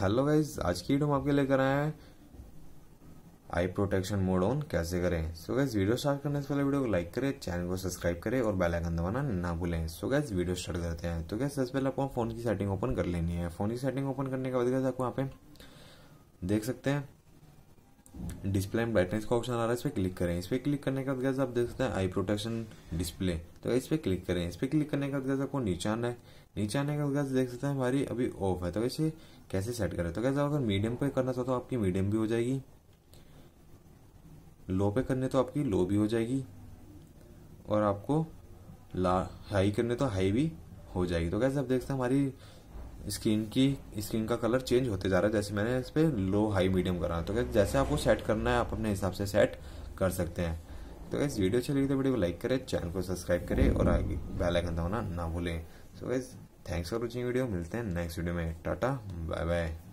hello guys आज की video हम आपके लेकर आए हैं आई प्रोटेक्शन मोड ऑन कैसे करें सो गैस वीडियो स्टार्ट करने से पहले वीडियो को लाइक करें चैनल को सब्सक्राइब करें और बेल आइकन दबाना ना भूलें सो गैस वीडियो स्टार्ट करते हैं तो गैस सबसे पहले आपको फोन की सेटिंग ओपन कर लेनी है फोन की सेटिंग ओपन करने के बाद गैस आपको यहाँ पे देख सकते हैं डिस्प्ले एंड ब्राइटनेस का ऑप्शन आ रहा है इस पर क्लिक करें इस पर क्लिक करने के बाद गैस आप देख सकते हैं आई प्रोटेक्शन डिस्प्ले तो इस पर क्लिक करें इस पर क्लिक करने के बाद गैस आपको नीचे आना है नीचे आने के बाद गैस देख सकते हैं हमारी अभी ऑफ है तो इसे कैसे सेट करें तो गैस अगर मीडियम पे करना चाहते हो तो आपकी मीडियम भी हो जाएगी लो पे करने तो आपकी लो भी हो जाएगी और आपको हाई करने तो हाई भी हो जाएगी तो कैसे आप देख सकते हैं हमारी स्क्रीन की स्क्रीन का कलर चेंज होते जा रहा है जैसे मैंने इस पर लो हाई मीडियम करा तो क्या जैसे आपको सेट करना है आप अपने हिसाब से सेट कर सकते हैं तो गैस वीडियो अच्छी लगी तो वीडियो को लाइक करें चैनल को सब्सक्राइब करें और आगे बेलाइकन दबाना ना भूलें so guys thanks for watching video मिलते हैं नेक्स्ट वीडियो में टाटा बाय बाय